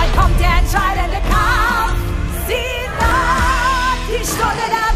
bald kommt der entscheidende Kampf. Sieh nach, die Stunde der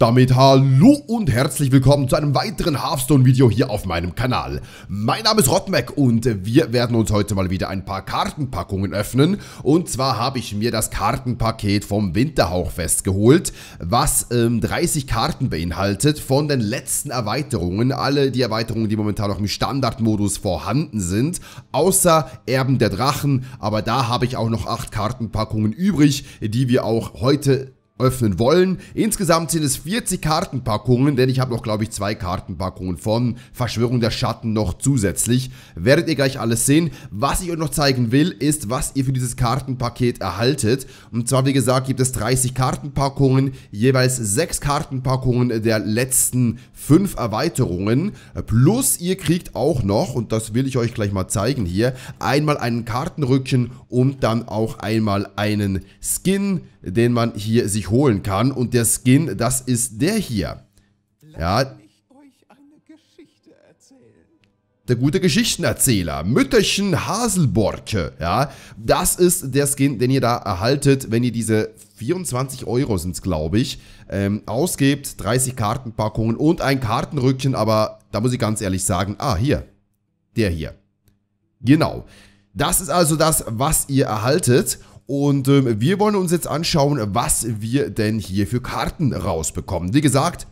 damit hallo und herzlich willkommen zu einem weiteren Hearthstone-Video hier auf meinem Kanal. Mein Name ist Rotmac und wir werden uns heute mal wieder ein paar Kartenpackungen öffnen. Und zwar habe ich mir das Kartenpaket vom Winterhauchfest geholt, was ähm, 30 Karten beinhaltet von den letzten Erweiterungen. Alle die Erweiterungen, die momentan noch im Standardmodus vorhanden sind, außer Erben der Drachen. Aber da habe ich auch noch 8 Kartenpackungen übrig, die wir auch heute öffnen wollen. Insgesamt sind es 40 Kartenpackungen, denn ich habe noch, glaube ich, zwei Kartenpackungen von Verschwörung der Schatten noch zusätzlich. Werdet ihr gleich alles sehen. Was ich euch noch zeigen will, ist, was ihr für dieses Kartenpaket erhaltet. Und zwar, wie gesagt, gibt es 30 Kartenpackungen, jeweils 6 Kartenpackungen der letzten 5 Erweiterungen. Plus ihr kriegt auch noch, und das will ich euch gleich mal zeigen hier, einmal einen Kartenrückchen und dann auch einmal einen Skin, den man hier sich holen kann. Und der Skin, das ist der hier. Ja. Der gute Geschichtenerzähler, Mütterchen Haselborke, ja, das ist der Skin, den ihr da erhaltet, wenn ihr diese 24 Euro sind es, glaube ich, ähm, ausgebt, 30 Kartenpackungen und ein Kartenrückchen, aber da muss ich ganz ehrlich sagen, ah, hier, der hier. Genau. Genau. Das ist also das, was ihr erhaltet. Und ähm, wir wollen uns jetzt anschauen, was wir denn hier für Karten rausbekommen. Wie gesagt,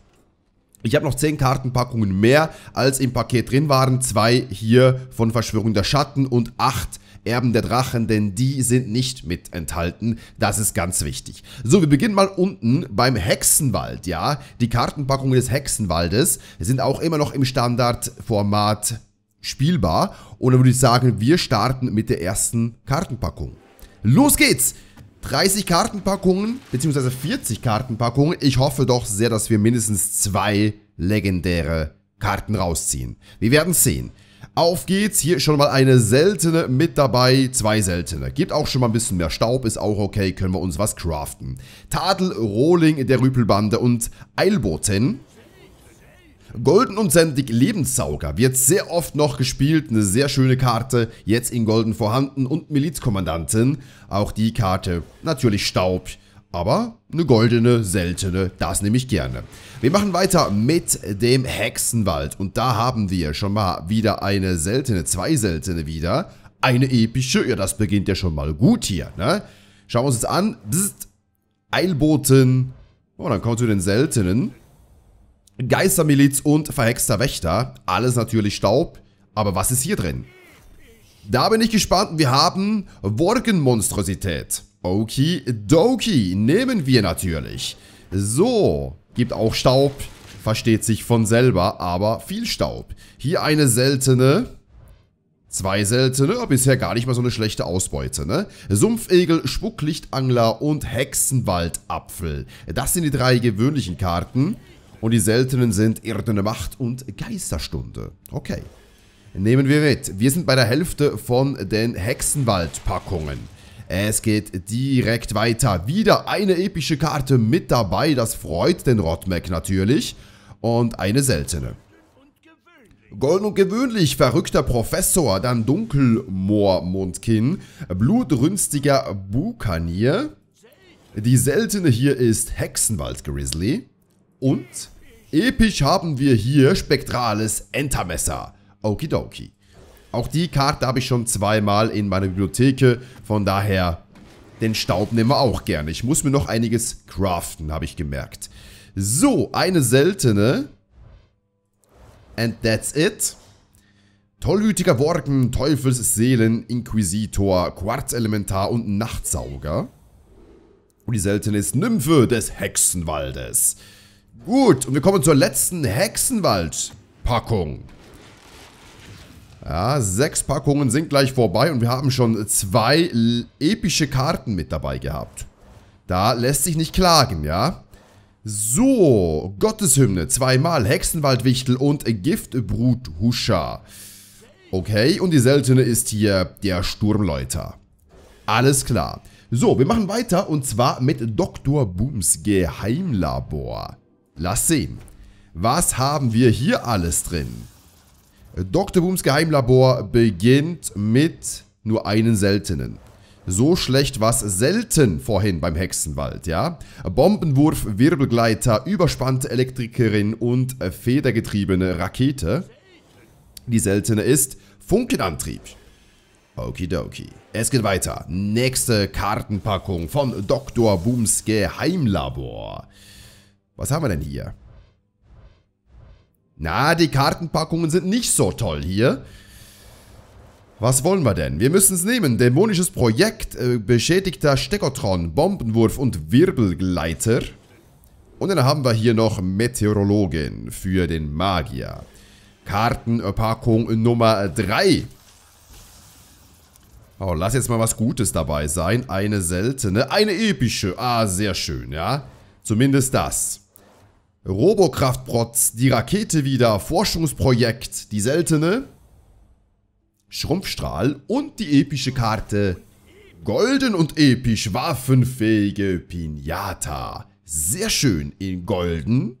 ich habe noch 10 Kartenpackungen mehr, als im Paket drin waren. Zwei hier von Verschwörung der Schatten und 8 Erben der Drachen, denn die sind nicht mit enthalten. Das ist ganz wichtig. So, wir beginnen mal unten beim Hexenwald, ja. Die Kartenpackungen des Hexenwaldes sind auch immer noch im Standardformat spielbar. Und dann würde ich sagen, wir starten mit der ersten Kartenpackung. Los geht's! 30 Kartenpackungen, beziehungsweise 40 Kartenpackungen. Ich hoffe doch sehr, dass wir mindestens zwei legendäre Karten rausziehen. Wir werden sehen. Auf geht's, hier schon mal eine seltene mit dabei, zwei seltene. Gibt auch schon mal ein bisschen mehr Staub, ist auch okay, können wir uns was craften. Tadel, Rohling der Rüpelbande und Eilboten. Golden und Sendig Lebenssauger wird sehr oft noch gespielt, eine sehr schöne Karte, jetzt in Golden vorhanden und Milizkommandantin. Auch die Karte natürlich Staub, aber eine goldene, seltene, das nehme ich gerne. Wir machen weiter mit dem Hexenwald und da haben wir schon mal wieder eine seltene, zwei seltene wieder. Eine epische, ja das beginnt ja schon mal gut hier, ne? Schauen wir uns jetzt an, Bzzt. Eilboten, oh dann kommen wir zu den seltenen. Geistermiliz und verhexter Wächter. Alles natürlich Staub. Aber was ist hier drin? Da bin ich gespannt. Wir haben Wolkenmonstrosität. Okidoki nehmen wir natürlich. So, gibt auch Staub. Versteht sich von selber, aber viel Staub. Hier eine seltene. Zwei seltene, bisher gar nicht mal so eine schlechte Ausbeute, ne? Sumpfegel, Spucklichtangler und Hexenwaldapfel. Das sind die drei gewöhnlichen Karten. Und die seltenen sind Irdene Macht und Geisterstunde. Okay. Nehmen wir mit. Wir sind bei der Hälfte von den Hexenwald-Packungen. Es geht direkt weiter. Wieder eine epische Karte mit dabei. Das freut den Rotmec natürlich. Und eine seltene. Golden und gewöhnlich, verrückter Professor, dann Dunkelmoormundkin, blutrünstiger Bukanier. Die seltene hier ist Hexenwald Grizzly. Und episch haben wir hier spektrales Entermesser. Okidoki. Auch die Karte habe ich schon zweimal in meiner Bibliotheke. Von daher, den Staub nehmen wir auch gerne. Ich muss mir noch einiges craften, habe ich gemerkt. So, eine seltene. And that's it. Tollhütiger Worgen, Teufelsseelen, Inquisitor, Quarzelementar und Nachtsauger. Und die seltene ist Nymphe des Hexenwaldes. Gut, und wir kommen zur letzten Hexenwald-Packung. Ja, sechs Packungen sind gleich vorbei und wir haben schon zwei epische Karten mit dabei gehabt. Da lässt sich nicht klagen, ja? So, Gotteshymne, zweimal Hexenwaldwichtel und Giftbruthuscher. Okay, und die seltene ist hier der Sturmläuter. Alles klar. So, wir machen weiter und zwar mit Dr. Booms Geheimlabor. Lass sehen. Was haben wir hier alles drin? Dr. Booms Geheimlabor beginnt mit nur einen seltenen. So schlecht war es selten vorhin beim Hexenwald, ja? Bombenwurf, Wirbelgleiter, überspannte Elektrikerin und federgetriebene Rakete. Die seltene ist Funkenantrieb. Okidoki. Es geht weiter. Nächste Kartenpackung von Dr. Booms Geheimlabor. Was haben wir denn hier? Na, die Kartenpackungen sind nicht so toll hier. Was wollen wir denn? Wir müssen es nehmen. Dämonisches Projekt, äh, beschädigter Stekotron, Bombenwurf und Wirbelgleiter. Und dann haben wir hier noch Meteorologin für den Magier. Kartenpackung Nummer 3. Oh, lass jetzt mal was Gutes dabei sein. Eine seltene, eine epische. Ah, sehr schön, ja. Zumindest das. Robokraftprotz, die Rakete wieder, Forschungsprojekt, die seltene, Schrumpfstrahl und die epische Karte. Golden und episch, waffenfähige Pinata. Sehr schön in golden.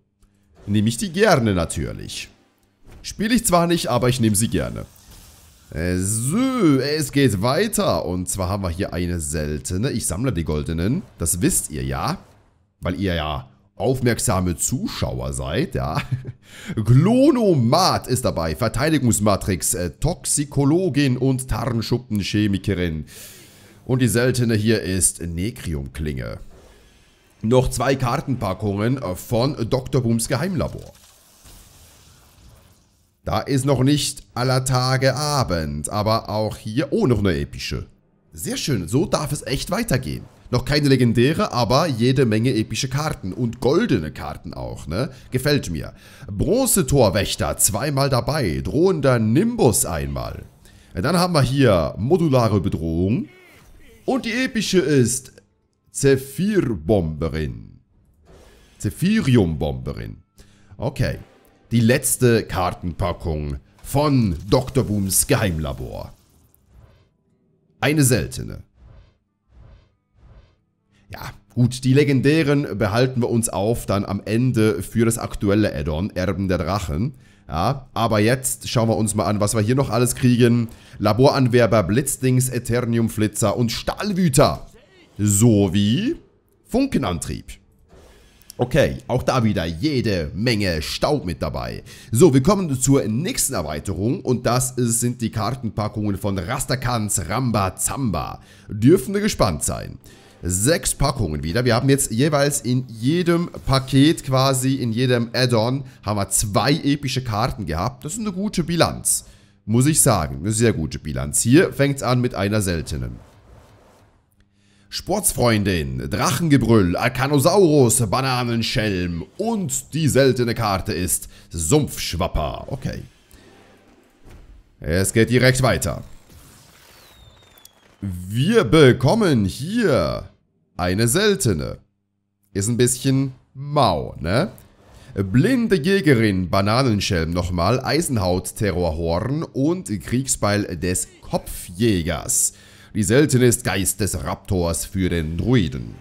Nehme ich die gerne natürlich. Spiele ich zwar nicht, aber ich nehme sie gerne. Äh, so, es geht weiter. Und zwar haben wir hier eine seltene. Ich sammle die goldenen. Das wisst ihr ja. Weil ihr ja aufmerksame Zuschauer seid, ja. Glonomat ist dabei, Verteidigungsmatrix, äh, Toxikologin und Tarnschuppenchemikerin. Und die seltene hier ist Nekriumklinge. Noch zwei Kartenpackungen äh, von Dr. Booms Geheimlabor. Da ist noch nicht aller Tage Abend, aber auch hier, oh, noch eine epische. Sehr schön, so darf es echt weitergehen. Noch keine legendäre, aber jede Menge epische Karten und goldene Karten auch, ne? Gefällt mir. Bronzetorwächter zweimal dabei, drohender Nimbus einmal. Dann haben wir hier modulare Bedrohung. Und die epische ist Zephyrbomberin. Zephyriumbomberin. Okay. Die letzte Kartenpackung von Dr. Booms Geheimlabor. Eine seltene ja, gut, die legendären behalten wir uns auf dann am Ende für das aktuelle Addon, Erben der Drachen. Ja, aber jetzt schauen wir uns mal an, was wir hier noch alles kriegen. Laboranwerber, Blitzdings, Eterniumflitzer und Stahlwüter. Sowie Funkenantrieb. Okay, auch da wieder jede Menge Staub mit dabei. So, wir kommen zur nächsten Erweiterung und das ist, sind die Kartenpackungen von Rastakans Ramba Zamba. Dürfen wir gespannt sein sechs Packungen wieder. Wir haben jetzt jeweils in jedem Paket quasi, in jedem Add-on, haben wir zwei epische Karten gehabt. Das ist eine gute Bilanz, muss ich sagen. Eine sehr gute Bilanz. Hier fängt es an mit einer seltenen. Sportsfreundin, Drachengebrüll, Arcanosaurus, Bananenschelm und die seltene Karte ist Sumpfschwapper. Okay. Es geht direkt weiter. Wir bekommen hier eine seltene. Ist ein bisschen mau, ne? Blinde Jägerin, Bananenschelm nochmal, Eisenhaut, Terrorhorn und Kriegsbeil des Kopfjägers. Die seltene ist Geist des Raptors für den Druiden.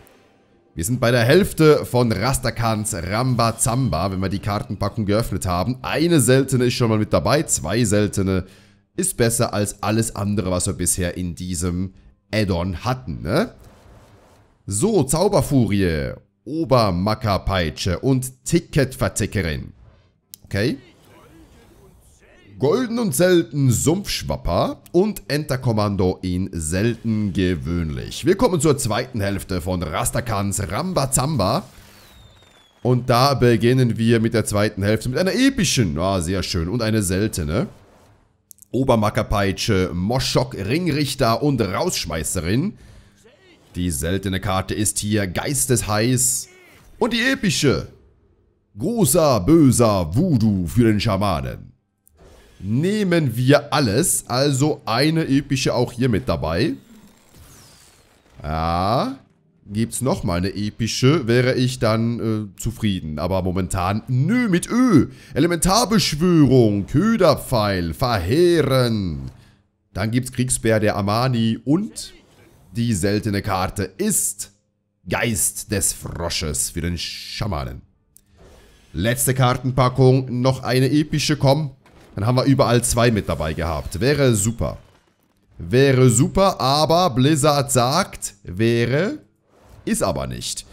Wir sind bei der Hälfte von Rastakans Rambazamba, wenn wir die Kartenpackung geöffnet haben. Eine seltene ist schon mal mit dabei, zwei seltene ist besser als alles andere, was wir bisher in diesem Add-on hatten, ne? So, Zauberfurie, Obermackerpeitsche und Ticketvertickerin. Okay. Golden und selten Sumpfschwapper und Enterkommando in selten gewöhnlich. Wir kommen zur zweiten Hälfte von Rastakans Rambazamba. Und da beginnen wir mit der zweiten Hälfte mit einer epischen, ah, sehr schön, und eine seltene. Obermackerpeitsche, Moschok, Ringrichter und Rausschmeißerin. Die seltene Karte ist hier geistesheiß. Und die epische. Großer, böser Voodoo für den Schamanen. Nehmen wir alles, also eine epische auch hier mit dabei. Ja, ah gibt es nochmal eine epische, wäre ich dann äh, zufrieden. Aber momentan, nö, mit Ö. Elementarbeschwörung, Köderpfeil, Verheeren. Dann gibt es Kriegsbär der Amani und die seltene Karte ist Geist des Frosches für den Schamanen. Letzte Kartenpackung, noch eine epische, komm. Dann haben wir überall zwei mit dabei gehabt. Wäre super. Wäre super, aber Blizzard sagt, wäre ist aber nicht.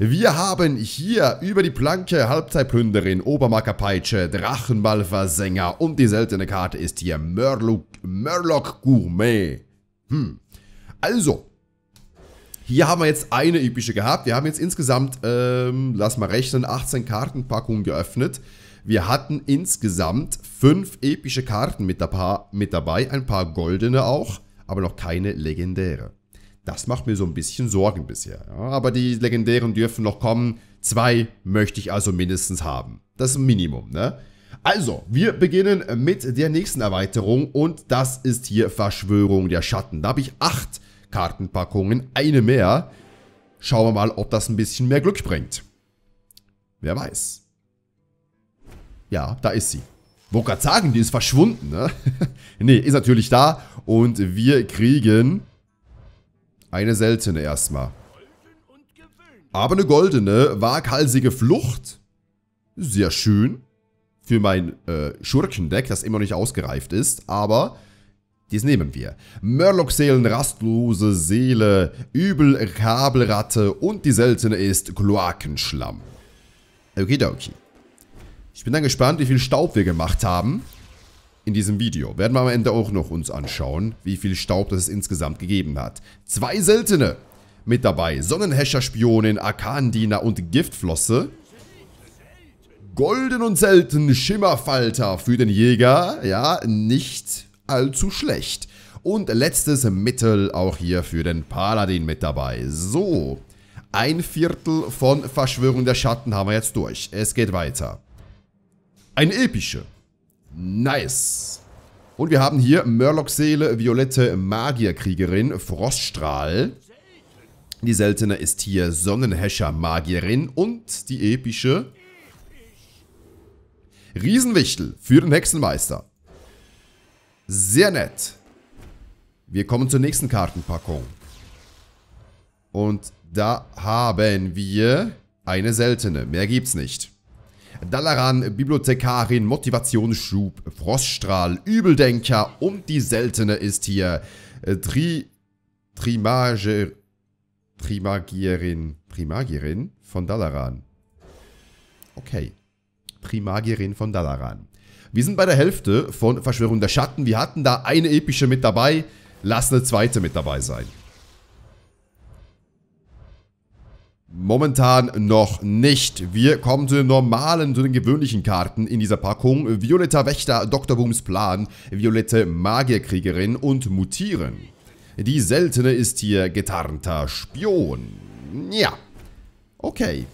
Wir haben hier über die Planke Halbzeitplünderin, Obermackerpeitsche, Drachenballversänger und die seltene Karte ist hier Murloc, Murloc Gourmet. Hm. Also, hier haben wir jetzt eine epische gehabt. Wir haben jetzt insgesamt, ähm, lass mal rechnen, 18 Kartenpackungen geöffnet. Wir hatten insgesamt 5 epische Karten mit, mit dabei, ein paar goldene auch, aber noch keine legendäre. Das macht mir so ein bisschen Sorgen bisher. Ja, aber die legendären dürfen noch kommen. Zwei möchte ich also mindestens haben. Das ist ein Minimum, ne? Also, wir beginnen mit der nächsten Erweiterung und das ist hier Verschwörung der Schatten. Da habe ich acht Kartenpackungen, eine mehr. Schauen wir mal, ob das ein bisschen mehr Glück bringt. Wer weiß. Ja, da ist sie. Wollte gerade sagen, die ist verschwunden, ne? nee, ist natürlich da und wir kriegen eine seltene erstmal. Aber eine goldene, waghalsige Flucht. Sehr schön. Für mein äh, Schurkendeck, das immer noch nicht ausgereift ist. Aber dies nehmen wir. Murloc-Seelen, rastlose Seele, übel Kabelratte und die seltene ist Kloakenschlamm. Okidoki. Ich bin dann gespannt, wie viel Staub wir gemacht haben in diesem Video. Werden wir am Ende auch noch uns anschauen, wie viel Staub das es insgesamt gegeben hat. Zwei seltene mit dabei. Sonnenhäscher-Spionin, Arkandiener und Giftflosse. Golden und selten Schimmerfalter für den Jäger. Ja, nicht allzu schlecht. Und letztes Mittel auch hier für den Paladin mit dabei. So, ein Viertel von Verschwörung der Schatten haben wir jetzt durch. Es geht weiter. Eine epische. Nice. Und wir haben hier Murloc-Seele, violette Magierkriegerin, Froststrahl. Die seltene ist hier sonnenhescher magierin und die epische Riesenwichtel für den Hexenmeister. Sehr nett. Wir kommen zur nächsten Kartenpackung. Und da haben wir eine seltene. Mehr gibt's nicht. Dalaran, Bibliothekarin, Motivationsschub, Froststrahl, Übeldenker und die seltene ist hier äh, Tri... Trimage... Primagierin... Primagierin von Dalaran. Okay. Trimagierin von Dalaran. Wir sind bei der Hälfte von Verschwörung der Schatten. Wir hatten da eine epische mit dabei. Lass eine zweite mit dabei sein. Momentan noch nicht. Wir kommen zu den normalen, zu den gewöhnlichen Karten in dieser Packung. Violetter Wächter, Dr. Booms Plan, Violette Magierkriegerin und Mutieren. Die seltene ist hier getarnter Spion. Ja. Okay.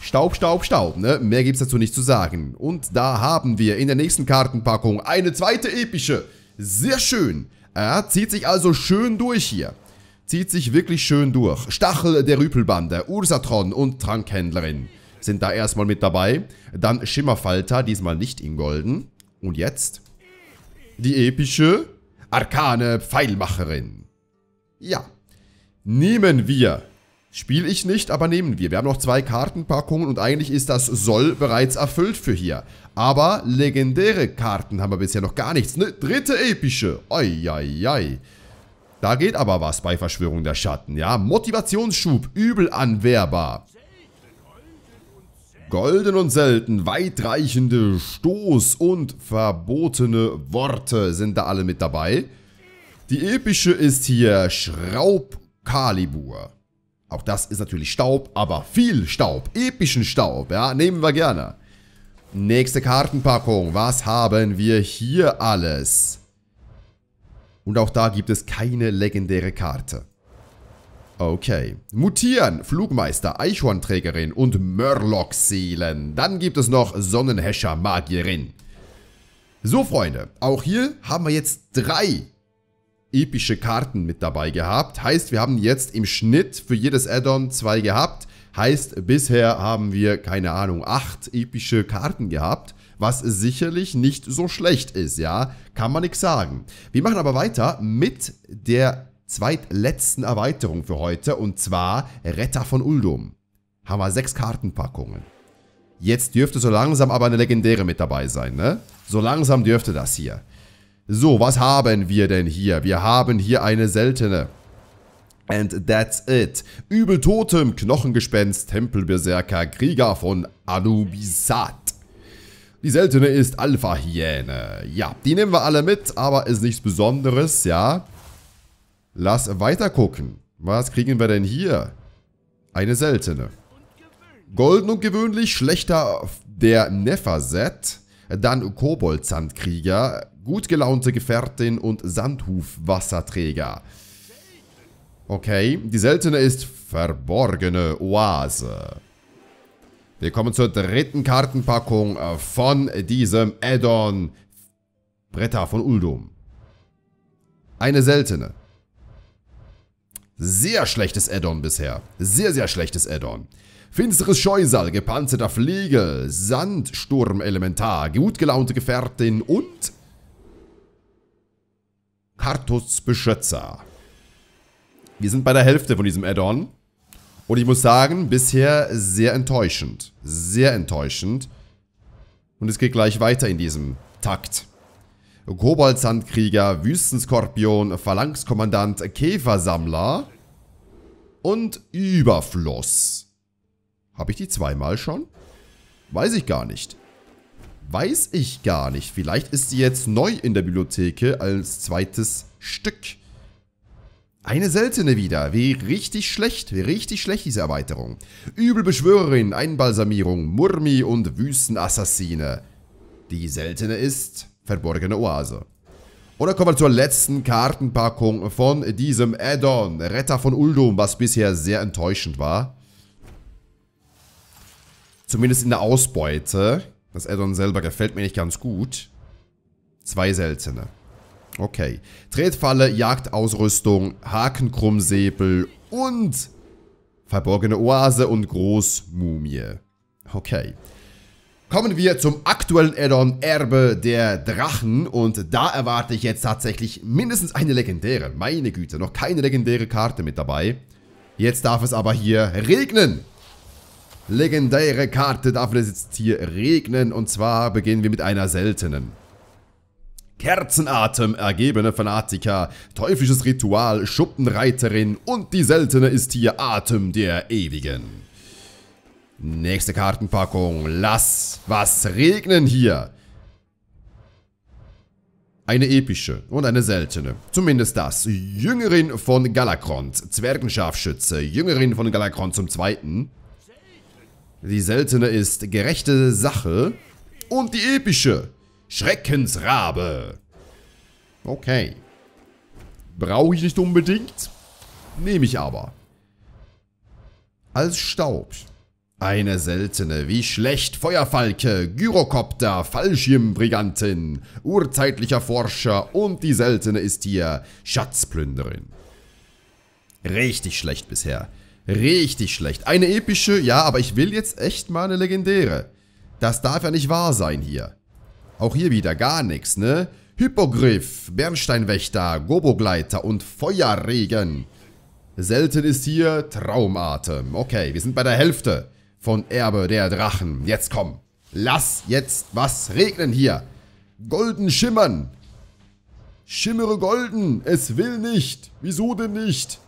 Staub, Staub, Staub, ne? Mehr gibt's dazu nicht zu sagen. Und da haben wir in der nächsten Kartenpackung eine zweite epische. Sehr schön. Er zieht sich also schön durch hier zieht sich wirklich schön durch. Stachel der Rüpelbande, Ursatron und Trankhändlerin sind da erstmal mit dabei. Dann Schimmerfalter, diesmal nicht in golden. Und jetzt die epische Arkane Pfeilmacherin. Ja, nehmen wir. Spiel ich nicht, aber nehmen wir. Wir haben noch zwei Kartenpackungen und eigentlich ist das Soll bereits erfüllt für hier. Aber legendäre Karten haben wir bisher noch gar nichts. Ne? dritte epische. Ei, ei, ei. Da geht aber was bei Verschwörung der Schatten, ja? Motivationsschub, übel anwerbar. Golden und selten, weitreichende Stoß- und verbotene Worte sind da alle mit dabei. Die epische ist hier Schraubkalibur. Auch das ist natürlich Staub, aber viel Staub. Epischen Staub, ja, nehmen wir gerne. Nächste Kartenpackung. Was haben wir hier alles? Und auch da gibt es keine legendäre Karte. Okay. Mutieren, Flugmeister, Eichhornträgerin und Murloc-Seelen. Dann gibt es noch sonnenhescher Magierin. So, Freunde, auch hier haben wir jetzt drei epische Karten mit dabei gehabt. Heißt, wir haben jetzt im Schnitt für jedes Addon zwei gehabt. Heißt, bisher haben wir, keine Ahnung, acht epische Karten gehabt was sicherlich nicht so schlecht ist, ja. Kann man nichts sagen. Wir machen aber weiter mit der zweitletzten Erweiterung für heute und zwar Retter von Uldum. Haben wir sechs Kartenpackungen. Jetzt dürfte so langsam aber eine legendäre mit dabei sein, ne? So langsam dürfte das hier. So, was haben wir denn hier? Wir haben hier eine seltene. And that's it. Übeltotem, Knochengespenst, Tempelberserker, Krieger von Anubisat. Die seltene ist Alpha-Hyäne. Ja, die nehmen wir alle mit, aber ist nichts Besonderes, ja. Lass weiter gucken. Was kriegen wir denn hier? Eine seltene. Golden und gewöhnlich, schlechter der Nefaset, dann Koboldsandkrieger, gut gelaunte Gefährtin und Sandhufwasserträger. Okay, die seltene ist verborgene Oase. Wir kommen zur dritten Kartenpackung äh, von diesem Addon Bretter von Uldum. Eine seltene. Sehr schlechtes Addon bisher. Sehr, sehr schlechtes Addon. Finsteres Scheusal, gepanzerter Fliegel, Sandsturmelementar, gut gelaunte Gefährtin und Kartus Beschützer. Wir sind bei der Hälfte von diesem Addon. Und ich muss sagen, bisher sehr enttäuschend. Sehr enttäuschend. Und es geht gleich weiter in diesem Takt. Koboldsandkrieger, Wüstenskorpion, Phalanxkommandant, Käfersammler und Überfluss. Habe ich die zweimal schon? Weiß ich gar nicht. Weiß ich gar nicht. Vielleicht ist sie jetzt neu in der Bibliotheke als zweites Stück. Eine seltene wieder, wie richtig schlecht, wie richtig schlecht diese Erweiterung. Übelbeschwörerin, Einbalsamierung, Murmi und Wüstenassassine. Die seltene ist Verborgene Oase. Und dann kommen wir zur letzten Kartenpackung von diesem Add-on, Retter von Uldum, was bisher sehr enttäuschend war. Zumindest in der Ausbeute. Das Addon selber gefällt mir nicht ganz gut. Zwei seltene. Okay. Tretfalle, Jagdausrüstung, Hakenkrummsäbel und verborgene Oase und Großmumie. Okay. Kommen wir zum aktuellen Addon Erbe der Drachen und da erwarte ich jetzt tatsächlich mindestens eine legendäre. Meine Güte, noch keine legendäre Karte mit dabei. Jetzt darf es aber hier regnen. Legendäre Karte darf es jetzt hier regnen und zwar beginnen wir mit einer seltenen. Kerzenatem, ergebene Fanatiker, teuflisches Ritual, Schuppenreiterin und die seltene ist hier Atem der Ewigen. Nächste Kartenpackung. Lass was regnen hier. Eine epische und eine seltene. Zumindest das. Jüngerin von Galakrond, Zwergenscharfschütze, Jüngerin von Galakrond zum Zweiten. Die seltene ist gerechte Sache. Und die epische. Schreckensrabe. Okay. Brauche ich nicht unbedingt. Nehme ich aber. Als Staub. Eine seltene, wie schlecht, Feuerfalke, Gyrokopter, Fallschirmbrigantin, urzeitlicher Forscher und die seltene ist hier Schatzplünderin. Richtig schlecht bisher. Richtig schlecht. Eine epische, ja, aber ich will jetzt echt mal eine legendäre. Das darf ja nicht wahr sein hier. Auch hier wieder gar nichts, ne? Hypogriff, Bernsteinwächter, Gobogleiter und Feuerregen. Selten ist hier Traumatem. Okay, wir sind bei der Hälfte von Erbe der Drachen. Jetzt komm. Lass jetzt was regnen hier. Golden schimmern. Schimmere golden. Es will nicht. Wieso denn nicht?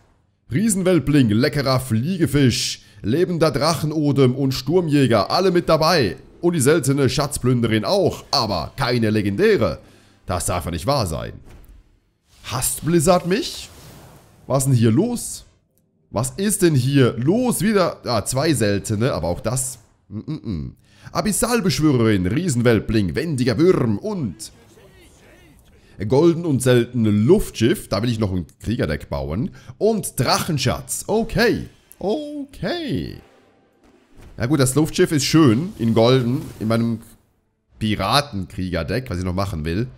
Riesenweltling, leckerer Fliegefisch, lebender Drachenodem und Sturmjäger. Alle mit dabei. Und die seltene Schatzplünderin auch, aber keine legendäre. Das darf ja nicht wahr sein. Hasst Blizzard mich? Was ist denn hier los? Was ist denn hier los? Wieder ah, zwei seltene, aber auch das. Mm, mm -mm. Abyssalbeschwörerin, Riesenweltbling, wendiger Würm und golden und seltene Luftschiff. Da will ich noch ein Kriegerdeck bauen. Und Drachenschatz. Okay. Okay. Ja gut, das Luftschiff ist schön in golden in meinem Piratenkrieger-Deck, was ich noch machen will.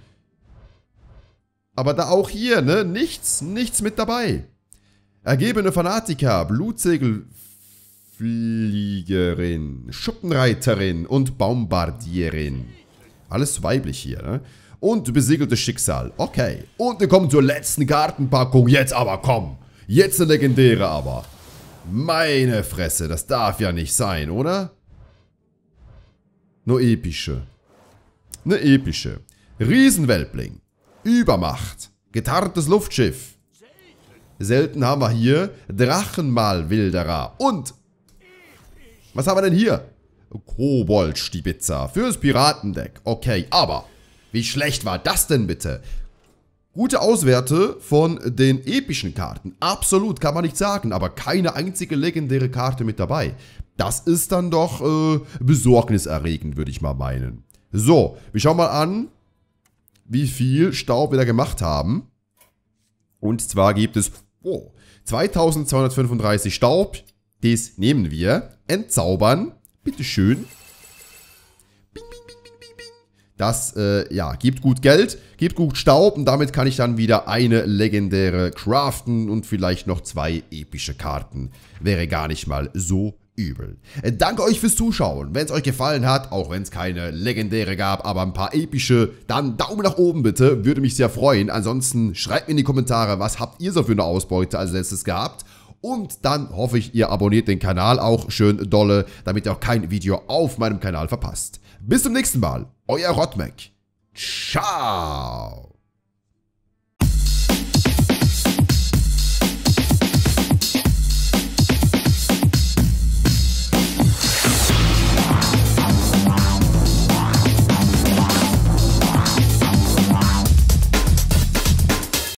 Aber da auch hier, ne, nichts, nichts mit dabei. Ergebene Fanatiker, Blutsegelfliegerin, Schuppenreiterin und Bombardierin. Alles weiblich hier, ne? Und besiegeltes Schicksal. Okay. Und wir kommen zur letzten Kartenpackung. Jetzt aber, komm. Jetzt eine legendäre aber. Meine Fresse, das darf ja nicht sein, oder? Nur epische. Eine epische. Riesenwelbling. Übermacht. Getarntes Luftschiff. Selten haben wir hier Drachenmalwilderer. Und, was haben wir denn hier? Koboldstibitzer fürs Piratendeck. Okay, aber, wie schlecht war das denn bitte? Gute Auswerte von den epischen Karten. Absolut, kann man nicht sagen, aber keine einzige legendäre Karte mit dabei. Das ist dann doch äh, besorgniserregend, würde ich mal meinen. So, wir schauen mal an, wie viel Staub wir da gemacht haben. Und zwar gibt es oh, 2235 Staub. Das nehmen wir. Entzaubern. Bitteschön. Bing, bing, bing, bing, bing, bing. Das äh, ja, gibt gut Geld gibt gut Staub und damit kann ich dann wieder eine legendäre craften und vielleicht noch zwei epische Karten. Wäre gar nicht mal so übel. Äh, danke euch fürs Zuschauen. Wenn es euch gefallen hat, auch wenn es keine legendäre gab, aber ein paar epische, dann Daumen nach oben bitte. Würde mich sehr freuen. Ansonsten schreibt mir in die Kommentare, was habt ihr so für eine Ausbeute als letztes gehabt. Und dann hoffe ich, ihr abonniert den Kanal auch schön dolle, damit ihr auch kein Video auf meinem Kanal verpasst. Bis zum nächsten Mal, euer Rotmac. Tchau!